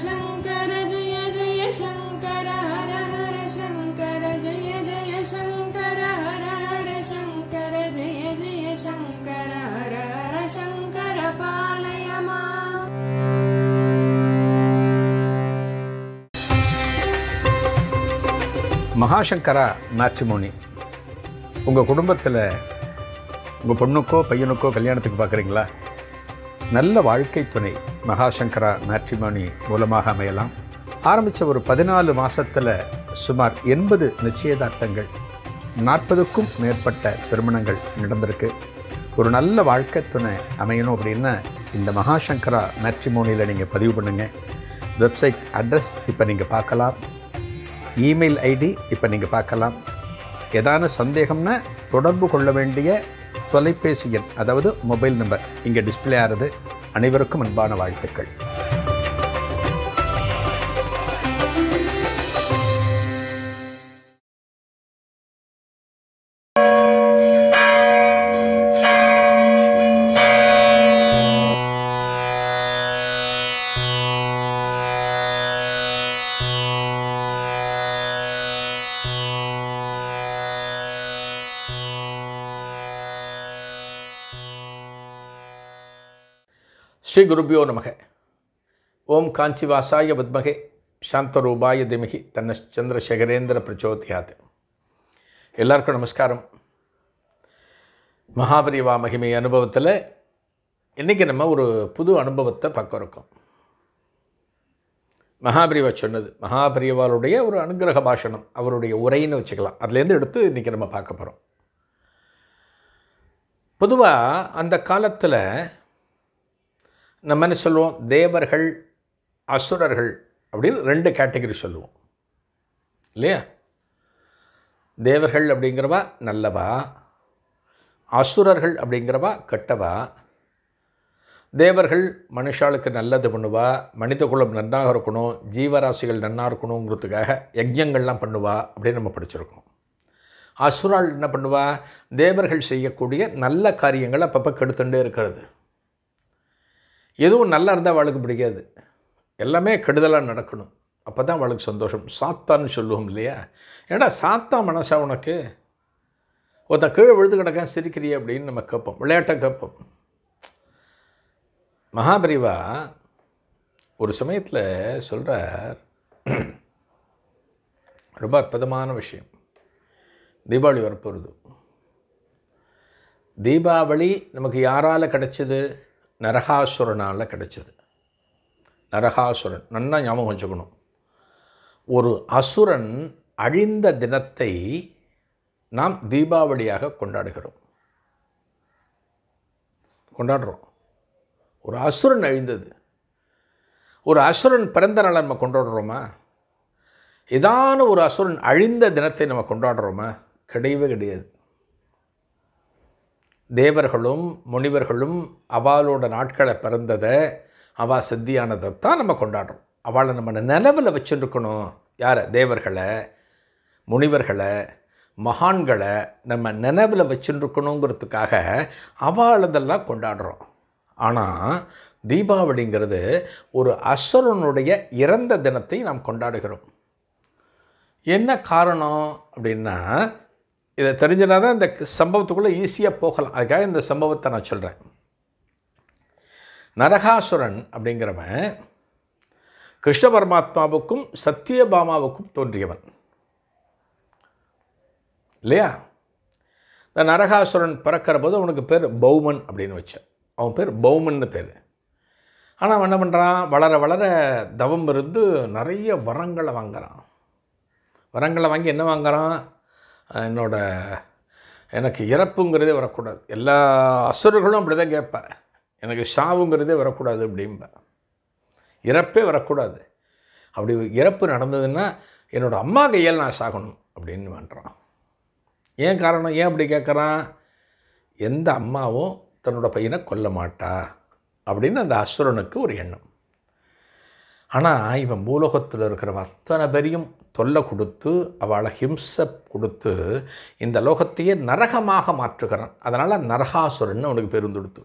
சங்கர ஜய ஜய சங்கர ஹர ஹர சங்கர ஜய ஜய சங்கர ஹர ஹர சங்கர ஜய ஜய சங்கர ஹர ஹர சங்கர பாலயமா மகாசங்கரா நாச்சிமோனி உங்கள் குடும்பத்தில் உங்கள் பொண்ணுக்கோ பையனுக்கோ கல்யாணத்துக்கு பார்க்குறீங்களா நல்ல வாழ்க்கை துணை மகாசங்கரா மேட்ரிமோனி மூலமாக அமையலாம் ஆரம்பித்த ஒரு பதினாலு மாதத்தில் சுமார் எண்பது நிச்சயதார்த்தங்கள் நாற்பதுக்கும் மேற்பட்ட திருமணங்கள் நடந்திருக்கு ஒரு நல்ல வாழ்க்கை துணை அமையணும் அப்படின்னா இந்த மகாசங்கரா மேட்ரிமோனியில் நீங்கள் பதிவு பண்ணுங்கள் வெப்சைட் அட்ரஸ் இப்போ நீங்கள் பார்க்கலாம் இமெயில் ஐடி இப்போ நீங்கள் பார்க்கலாம் ஏதான சந்தேகம்னா தொடர்பு கொள்ள வேண்டிய தொலைபேசி எண் அதாவது மொபைல் நம்பர் இங்கே டிஸ்பிளே ஆகிறது அனைவருக்கும் அன்பான வாழ்த்துக்கள் ஸ்ரீ குருபியோ நமக ஓம் காஞ்சிவாசாய பத்மகே சாந்தரூபாய திமிகி தன்ன சந்திரசேகரேந்திர பிரச்சோதியாது எல்லாருக்கும் நமஸ்காரம் மகாபரிவா மகிமை அனுபவத்தில் இன்றைக்கி நம்ம ஒரு புது அனுபவத்தை பார்க்க இருக்கோம் மகாபிரிவா சொன்னது மகாபிரிவாளுடைய ஒரு அனுகிரக பாஷணம் அவருடைய உரைன்னு வச்சுக்கலாம் அதுலேருந்து எடுத்து இன்றைக்கி நம்ம பார்க்க போகிறோம் பொதுவாக அந்த காலத்தில் நம்ம என்ன சொல்லுவோம் தேவர்கள் அசுரர்கள் அப்படின்னு ரெண்டு கேட்டகரி சொல்லுவோம் இல்லையா தேவர்கள் அப்படிங்கிறவா நல்லவா அசுரர்கள் அப்படிங்கிறவா கெட்டவா தேவர்கள் மனுஷாளுக்கு நல்லது பண்ணுவா மனித குலம் நன்றாக இருக்கணும் ஜீவராசிகள் நன்னாக இருக்கணுங்கிறதுக்காக யஜ்யங்கள்லாம் பண்ணுவா அப்படின்னு நம்ம படிச்சிருக்கோம் அசுரால் என்ன பண்ணுவா தேவர்கள் செய்யக்கூடிய நல்ல காரியங்களை அப்பப்போ கெடுத்துட்டே இருக்கிறது எதுவும் நல்லா இருந்தால் வாழ்க்கை பிடிக்காது எல்லாமே கெடுதலாக நடக்கணும் அப்போ தான் வாழ்க்கை சந்தோஷம் சாத்தான்னு சொல்லுவோம் இல்லையா ஏடா சாத்தா மனசா உனக்கு ஒருத்தன் கீழே விழுது கிடக்கான் சிரிக்கிறிய அப்படின்னு நம்ம கேட்போம் விளையாட்டை கேட்போம் மகாபரிவா ஒரு சமயத்தில் சொல்கிறார் ரொம்ப அற்புதமான விஷயம் தீபாவளி வரப்போகிறது தீபாவளி நமக்கு யாரால் கிடைச்சது நரகாசுரனால் கிடைச்சது நரகாசுரன் நன்னா ஞாபகம் வச்சுக்கணும் ஒரு அசுரன் அழிந்த தினத்தை நாம் தீபாவளியாக கொண்டாடுகிறோம் கொண்டாடுறோம் ஒரு அசுரன் அழிந்தது ஒரு அசுரன் பிறந்த நாளை நம்ம கொண்டாடுறோமா ஏதான ஒரு அசுரன் அழிந்த தினத்தை நம்ம கொண்டாடுறோமா கிடையவே கிடையாது தேவர்களும் முனிவர்களும் அவளோட நாட்களை பிறந்ததை அவள் சித்தியானதை தான் நம்ம கொண்டாடுறோம் அவளை நம்ம நிலவில் வச்சுருக்கணும் யார் தேவர்களை முனிவர்களை மகான்களை நம்ம நினைவில் வச்சுருக்கணுங்கிறதுக்காக அவளதெல்லாம் கொண்டாடுறோம் ஆனால் தீபாவளிங்கிறது ஒரு அசுரனுடைய இறந்த தினத்தை நாம் கொண்டாடுகிறோம் என்ன காரணம் அப்படின்னா இதை தெரிஞ்சனா தான் இந்த சம்பவத்துக்குள்ளே ஈஸியாக போகலாம் அதுக்காக இந்த சம்பவத்தை நான் சொல்கிறேன் நரகாசுரன் அப்படிங்கிறவன் கிருஷ்ண பரமாத்மாவுக்கும் சத்தியபாமாவுக்கும் தோன்றியவன் இல்லையா இந்த நரகாசுரன் பிறக்கிற போது அவனுக்கு பேர் பௌமன் அப்படின்னு வச்சான் அவன் பேர் பௌமன்னு பேர் ஆனால் அவன் என்ன பண்ணுறான் வளர வளர தவம் இருந்து நிறைய வரங்களை வாங்குகிறான் வரங்களை வாங்கி என்ன வாங்குகிறான் என்னோட எனக்கு இறப்புங்கிறதே வரக்கூடாது எல்லா அசுரர்களும் அப்படி தான் கேட்பேன் எனக்கு சாவுங்கிறதே வரக்கூடாது அப்படிம்பேன் இறப்பே வரக்கூடாது அப்படி இறப்பு நடந்ததுன்னா என்னோடய அம்மா கையால் நான் சாகணும் அப்படின்னு பண்ணுறான் ஏன் காரணம் ஏன் அப்படி கேட்குறான் எந்த அம்மாவும் தன்னோட பையனை கொல்ல மாட்டா அப்படின்னு அந்த அசுரனுக்கு ஒரு எண்ணம் ஆனால் இவன் பூலோகத்தில் இருக்கிற அத்தனை பேரையும் தொல்லை கொடுத்து அவளை ஹிம்சை கொடுத்து இந்த லோகத்தையே நரகமாக மாற்றுகிறான் அதனால் நரகாசுரன் அவனுக்கு பெருந்தொடுத்து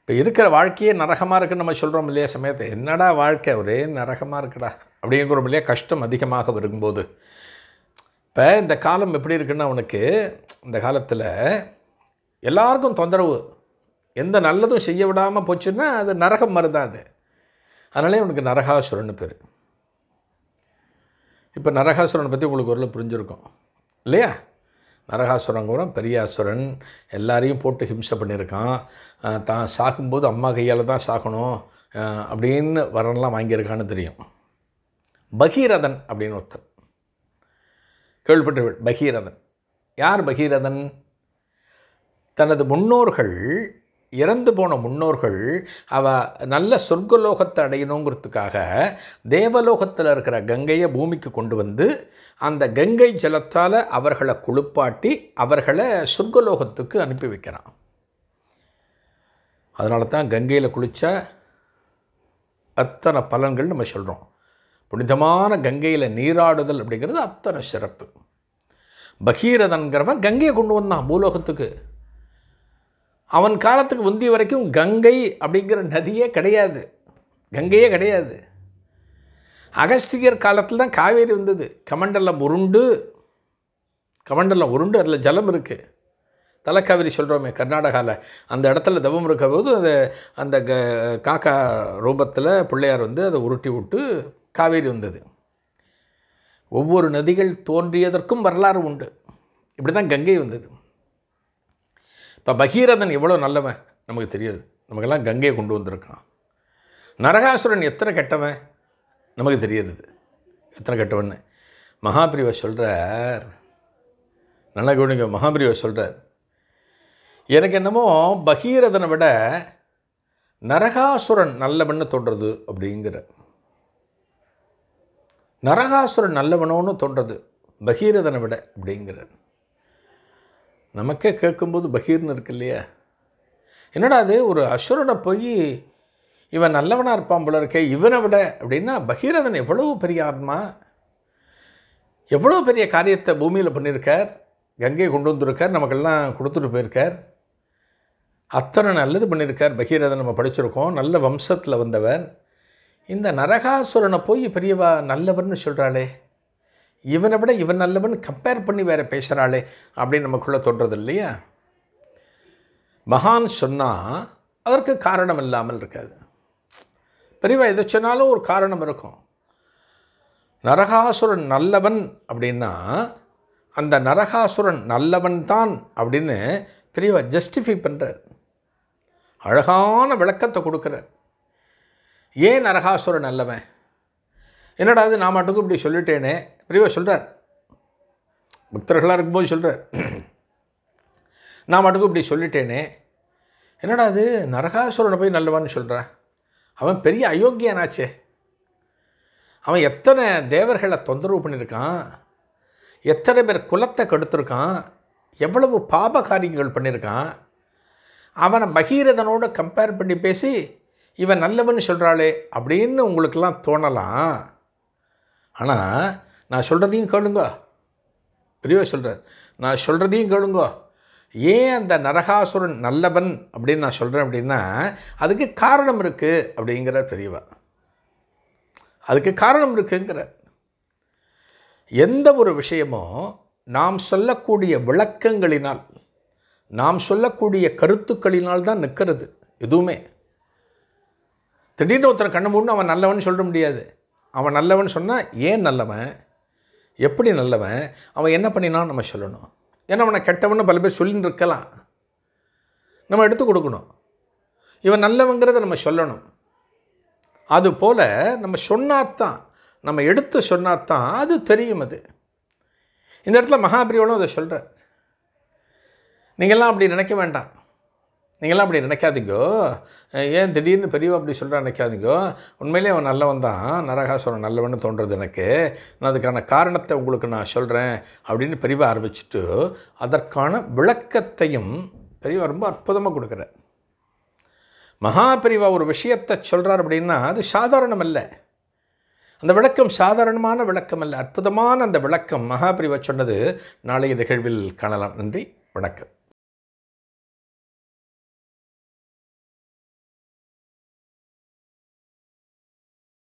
இப்போ இருக்கிற வாழ்க்கையே நரகமாக இருக்குன்னு நம்ம சொல்கிறோம் இல்லையா சமயத்தை என்னடா வாழ்க்கை ஒரே நரகமாக இருக்குடா அப்படிங்கிறோம் இல்லையா கஷ்டம் அதிகமாக வரும்போது இப்போ இந்த காலம் எப்படி இருக்குன்னா அவனுக்கு இந்த காலத்தில் எல்லாருக்கும் தொந்தரவு எந்த நல்லதும் செய்ய விடாமல் போச்சுன்னா அது நரகம் மருதான் அது அதனாலே உனக்கு நரகாசுரன் பேர் இப்போ நரகாசுரனை பற்றி உங்களுக்கு ஒரு புரிஞ்சிருக்கும் இல்லையா நரகாசுரன் பெரியாசுரன் எல்லாரையும் போட்டு ஹிம்சை பண்ணியிருக்கான் தான் சாகும்போது அம்மா கையால் தான் சாகணும் அப்படின்னு வரன்லாம் வாங்கியிருக்கான்னு தெரியும் பகீரதன் அப்படின்னு ஒருத்தர் கேள்விப்பட்டவள் பகீரதன் யார் பகீரதன் தனது முன்னோர்கள் இறந்து போன முன்னோர்கள் அவ நல்ல சொர்க்கலோகத்தை அடையணுங்கிறதுக்காக தேவலோகத்தில் இருக்கிற கங்கையை பூமிக்கு கொண்டு வந்து அந்த கங்கை ஜலத்தால் அவர்களை குளிப்பாட்டி அவர்களை சொர்க்கலோகத்துக்கு அனுப்பி வைக்கிறான் அதனால தான் கங்கையில் குளித்தா அத்தனை பலன்கள் நம்ம சொல்கிறோம் புனிதமான கங்கையில் நீராடுதல் அப்படிங்கிறது அத்தனை சிறப்பு பகீரதன்கிறவன் கங்கையை கொண்டு வந்தான் பூலோகத்துக்கு அவன் காலத்துக்கு முந்தி வரைக்கும் கங்கை அப்படிங்கிற நதியே கிடையாது கங்கையே கிடையாது அகஸ்தியர் காலத்தில் தான் காவேரி வந்தது கமண்டலம் உருண்டு கமண்டலம் உருண்டு அதில் ஜலம் இருக்குது தலைக்காவேரி சொல்கிறோமே கர்நாடகாவில் அந்த இடத்துல தவம் இருக்க போது அது அந்த க காக்கா ரூபத்தில் பிள்ளையார் வந்து அதை உருட்டி விட்டு காவேரி வந்தது ஒவ்வொரு நதிகள் தோன்றியதற்கும் வரலாறு உண்டு இப்படி தான் கங்கை வந்தது இப்போ பகீரதன் எவ்வளோ நல்லவன் நமக்கு தெரியாது நமக்கெல்லாம் கங்கையை கொண்டு வந்திருக்கான் நரகாசுரன் எத்தனை கெட்டவன் நமக்கு தெரியறது எத்தனை கெட்டவன்னு மகாபிரிவர் சொல்கிறார் நல்லா கவனிங்க மகாபிரிவர் சொல்கிறார் எனக்கு என்னமோ பகீரதனை விட நரகாசுரன் நல்லவன்னு தோன்றது அப்படிங்கிற நரகாசுரன் நல்லவனோன்னு தோன்றது பகீரதனை விட அப்படிங்கிறார் நமக்கே கேட்கும்போது பகீர்னு இருக்கு இல்லையா என்னடா அது ஒரு அசுரனை போய் இவன் நல்லவனாக இருப்பான் போல இருக்கே இவனை விட அப்படின்னா பகீரதன் எவ்வளவு பெரிய ஆத்மா எவ்வளோ பெரிய காரியத்தை பூமியில் பண்ணியிருக்கார் கங்கையை கொண்டு வந்திருக்கார் நமக்கெல்லாம் கொடுத்துட்டு போயிருக்கார் அத்தனை நல்லது பண்ணியிருக்கார் பகீரதன் நம்ம படிச்சிருக்கோம் நல்ல வம்சத்தில் வந்தவர் இந்த நரகாசுரனை போய் பெரியவா நல்லவர்னு சொல்கிறாளே இவனை விட இவன் நல்லவன் கம்பேர் பண்ணி வேற பேசுகிறாளே அப்படின்னு நமக்குள்ளே தோன்றது இல்லையா மகான் சொன்னால் அதற்கு காரணம் இல்லாமல் இருக்காது பெரியவா எதை சொன்னாலும் ஒரு காரணம் இருக்கும் நரகாசுரன் நல்லவன் அப்படின்னா அந்த நரகாசுரன் நல்லவன் தான் அப்படின்னு பெரியவா ஜஸ்டிஃபை பண்ணுறார் அழகான விளக்கத்தை கொடுக்குறார் ஏன் நரகாசுரன் நல்லவன் என்னடா அது நான் மட்டுக்கும் இப்படி சொல்லிட்டேனே பெரியவா சொல்கிறார் புத்தர்களாக இருக்கும்போது சொல்கிறார் நான் மட்டுக்கும் இப்படி சொல்லிட்டேனே என்னடா அது நரகாசுரனை போய் நல்லவான்னு சொல்கிறான் அவன் பெரிய அயோக்கியனாச்சே அவன் எத்தனை தேவர்களை தொந்தரவு பண்ணியிருக்கான் எத்தனை பேர் குலத்தை கெடுத்திருக்கான் எவ்வளவு பாப காரியங்கள் பண்ணியிருக்கான் அவனை பகீரதனோடு கம்பேர் பண்ணி பேசி இவன் நல்லவன்னு சொல்கிறாளே அப்படின்னு உங்களுக்கெல்லாம் தோணலாம் ஆனால் நான் சொல்கிறதையும் கேளுங்க பெரியவா சொல்கிறார் நான் சொல்கிறதையும் கேளுங்க ஏன் அந்த நரகாசுரன் நல்லவன் அப்படின்னு நான் சொல்கிறேன் அப்படின்னா அதுக்கு காரணம் இருக்குது அப்படிங்கிற பெரியவா அதுக்கு காரணம் இருக்குங்கிற எந்த ஒரு விஷயமோ நாம் சொல்லக்கூடிய விளக்கங்களினால் நாம் சொல்லக்கூடிய கருத்துக்களினால் தான் நிற்கிறது எதுவுமே திடீர்னு ஒருத்தர் கண்ணு மூணு அவன் நல்லவன் சொல்ல முடியாது அவன் நல்லவன் சொன்னால் ஏன் நல்லவன் எப்படி நல்லவன் அவன் என்ன பண்ணினான்னு நம்ம சொல்லணும் ஏன்னா அவனை கெட்டவன்னு பல பேர் சொல்லின்னு இருக்கலாம் நம்ம எடுத்து கொடுக்கணும் இவன் நல்லவங்கிறத நம்ம சொல்லணும் அதுபோல் நம்ம சொன்னாத்தான் நம்ம எடுத்து சொன்னாத்தான் அது தெரியும் அது இந்த இடத்துல மகாபிரியோனும் அதை சொல்கிற நீங்கள்லாம் அப்படி நினைக்க வேண்டாம் நீங்களாம் அப்படி நினைக்காதீங்கோ ஏன் திடீர்னு பெரியவா அப்படி சொல்கிறா நினைக்காதீங்கோ உண்மையிலே அவன் நல்லவன் தான் நரகாசுரன் நல்லவன்னு தோன்றது எனக்கு நான் அதுக்கான காரணத்தை உங்களுக்கு நான் சொல்கிறேன் அப்படின்னு பெரியவா ஆரம்பிச்சுட்டு அதற்கான விளக்கத்தையும் பெரியவா ரொம்ப அற்புதமாக கொடுக்குற மகா பெரியவா ஒரு விஷயத்தை சொல்கிறார் அப்படின்னா அது சாதாரணம் அல்ல அந்த விளக்கம் சாதாரணமான விளக்கம் அல்ல அற்புதமான அந்த விளக்கம் மகாபிரிவா சொன்னது நாளைய நிகழ்வில் காணலாம் நன்றி வணக்கம்